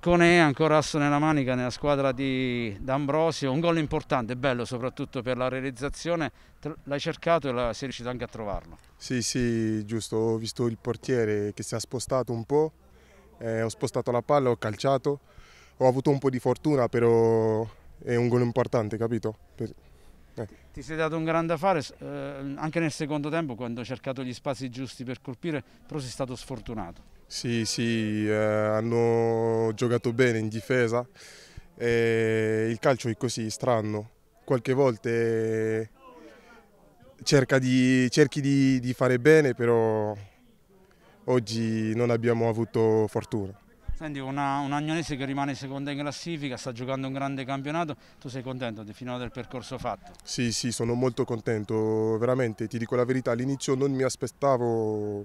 Cone ancora asso nella manica nella squadra di D'Ambrosio, un gol importante, bello soprattutto per la realizzazione, l'hai cercato e sei riuscito anche a trovarlo. Sì, sì, giusto, ho visto il portiere che si è spostato un po', eh, ho spostato la palla, ho calciato, ho avuto un po' di fortuna, però è un gol importante, capito? Per... Eh. Ti sei dato un grande affare eh, anche nel secondo tempo quando hai cercato gli spazi giusti per colpire, però sei stato sfortunato. Sì, sì, eh, hanno giocato bene in difesa. E il calcio è così strano, qualche volta eh, di, cerchi di, di fare bene, però oggi non abbiamo avuto fortuna. Senti, una, un Agnonese che rimane seconda in classifica, sta giocando un grande campionato, tu sei contento del finale del percorso fatto? Sì, sì, sono molto contento, veramente, ti dico la verità, all'inizio non mi aspettavo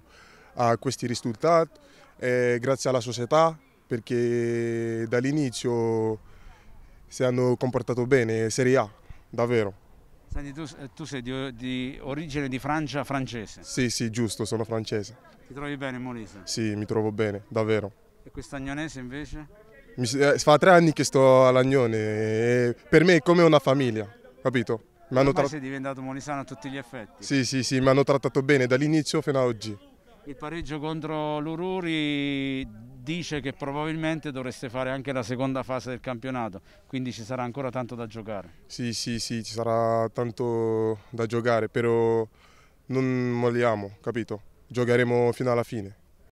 a questi risultati, eh, grazie alla società perché dall'inizio si hanno comportato bene, Serie A, davvero. Senti, tu, tu, sei di, di, origine di Francia francese? Sì, sì, giusto, sono francese. Ti trovi bene in Molise? Sì, mi trovo bene, davvero. E quest'agnonese invece? Mi, eh, fa tre anni che sto all'Agnone, per me è come una famiglia, capito? Mi hanno sei diventato molisano a tutti gli effetti? Sì, sì, sì, mi hanno trattato bene dall'inizio fino ad oggi. Il pareggio contro l'Ururi dice che probabilmente dovreste fare anche la seconda fase del campionato, quindi ci sarà ancora tanto da giocare. Sì, sì, sì, ci sarà tanto da giocare, però non molliamo, capito? Giocheremo fino alla fine.